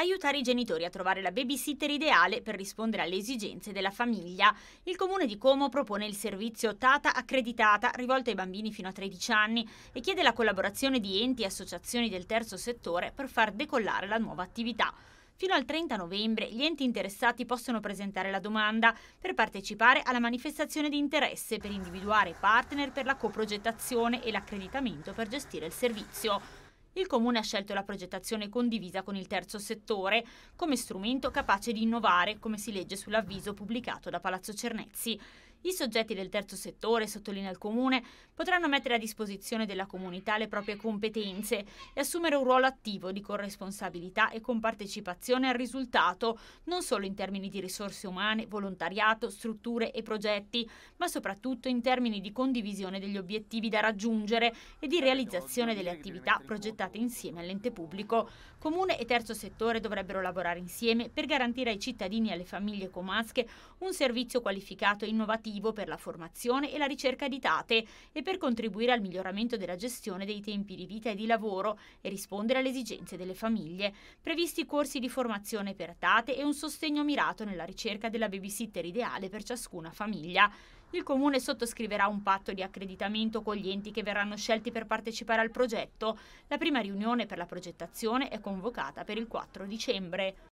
aiutare i genitori a trovare la babysitter ideale per rispondere alle esigenze della famiglia. Il comune di Como propone il servizio Tata accreditata rivolto ai bambini fino a 13 anni e chiede la collaborazione di enti e associazioni del terzo settore per far decollare la nuova attività. Fino al 30 novembre gli enti interessati possono presentare la domanda per partecipare alla manifestazione di interesse per individuare partner per la coprogettazione e l'accreditamento per gestire il servizio il Comune ha scelto la progettazione condivisa con il terzo settore come strumento capace di innovare, come si legge sull'avviso pubblicato da Palazzo Cernezzi. I soggetti del terzo settore, sottolinea il Comune, potranno mettere a disposizione della comunità le proprie competenze e assumere un ruolo attivo di corresponsabilità e compartecipazione al risultato, non solo in termini di risorse umane, volontariato, strutture e progetti, ma soprattutto in termini di condivisione degli obiettivi da raggiungere e di realizzazione delle attività progettate insieme all'ente pubblico. Comune e terzo settore dovrebbero lavorare insieme per garantire ai cittadini e alle famiglie comasche un servizio qualificato e innovativo attivo per la formazione e la ricerca di tate e per contribuire al miglioramento della gestione dei tempi di vita e di lavoro e rispondere alle esigenze delle famiglie. Previsti corsi di formazione per tate e un sostegno mirato nella ricerca della babysitter ideale per ciascuna famiglia. Il Comune sottoscriverà un patto di accreditamento con gli enti che verranno scelti per partecipare al progetto. La prima riunione per la progettazione è convocata per il 4 dicembre.